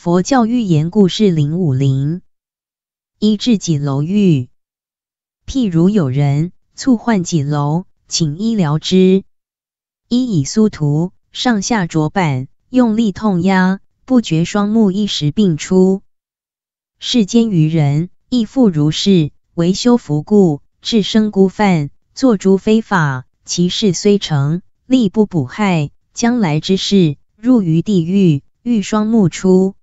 佛教寓言故事零五零一至几楼遇。譬如有人猝患几楼，请医疗之，医以苏涂上下卓板，用力痛压，不觉双目一时并出。世间愚人亦复如是，为修福故，至生孤犯，作诸非法，其事虽成，利不补害，将来之事，入于地狱，欲双目出。